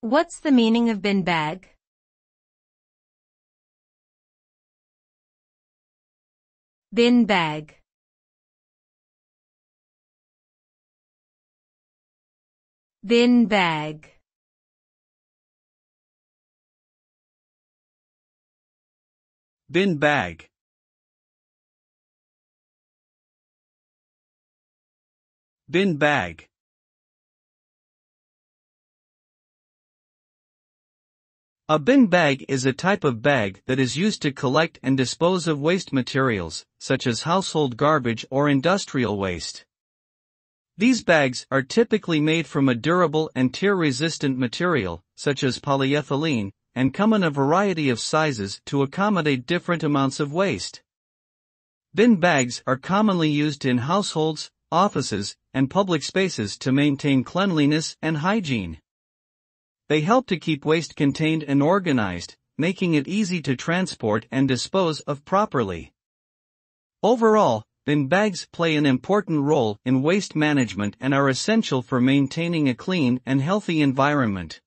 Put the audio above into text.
What's the meaning of bin bag? Bin bag. Bin bag. Bin bag. Bin bag. A bin bag is a type of bag that is used to collect and dispose of waste materials, such as household garbage or industrial waste. These bags are typically made from a durable and tear-resistant material, such as polyethylene, and come in a variety of sizes to accommodate different amounts of waste. Bin bags are commonly used in households, offices, and public spaces to maintain cleanliness and hygiene. They help to keep waste contained and organized, making it easy to transport and dispose of properly. Overall, bin bags play an important role in waste management and are essential for maintaining a clean and healthy environment.